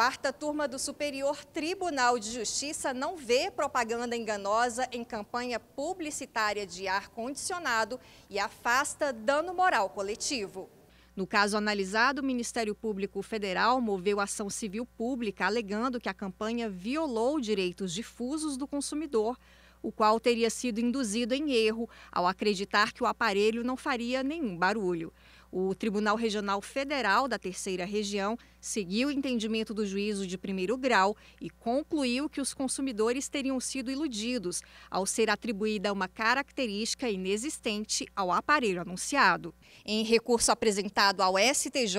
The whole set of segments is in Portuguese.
quarta turma do Superior Tribunal de Justiça não vê propaganda enganosa em campanha publicitária de ar condicionado e afasta dano moral coletivo. No caso analisado, o Ministério Público Federal moveu ação civil pública alegando que a campanha violou direitos difusos do consumidor, o qual teria sido induzido em erro ao acreditar que o aparelho não faria nenhum barulho. O Tribunal Regional Federal da Terceira Região seguiu o entendimento do juízo de primeiro grau e concluiu que os consumidores teriam sido iludidos ao ser atribuída uma característica inexistente ao aparelho anunciado. Em recurso apresentado ao STJ,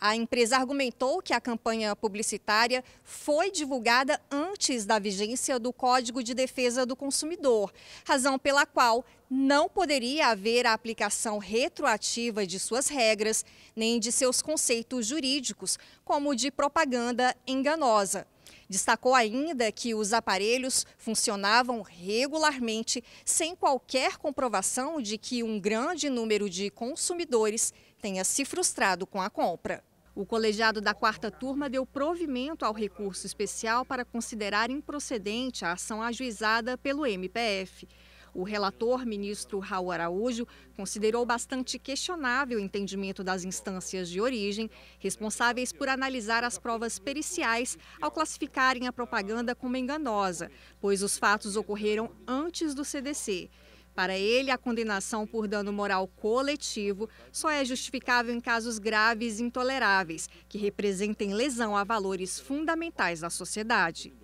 a empresa argumentou que a campanha publicitária foi divulgada antes da vigência do Código de Defesa do Consumidor, razão pela qual não poderia haver a aplicação retroativa de sua suas regras, nem de seus conceitos jurídicos, como de propaganda enganosa. Destacou ainda que os aparelhos funcionavam regularmente, sem qualquer comprovação de que um grande número de consumidores tenha se frustrado com a compra. O colegiado da quarta turma deu provimento ao recurso especial para considerar improcedente a ação ajuizada pelo MPF. O relator, ministro Raul Araújo, considerou bastante questionável o entendimento das instâncias de origem, responsáveis por analisar as provas periciais ao classificarem a propaganda como enganosa, pois os fatos ocorreram antes do CDC. Para ele, a condenação por dano moral coletivo só é justificável em casos graves e intoleráveis, que representem lesão a valores fundamentais da sociedade.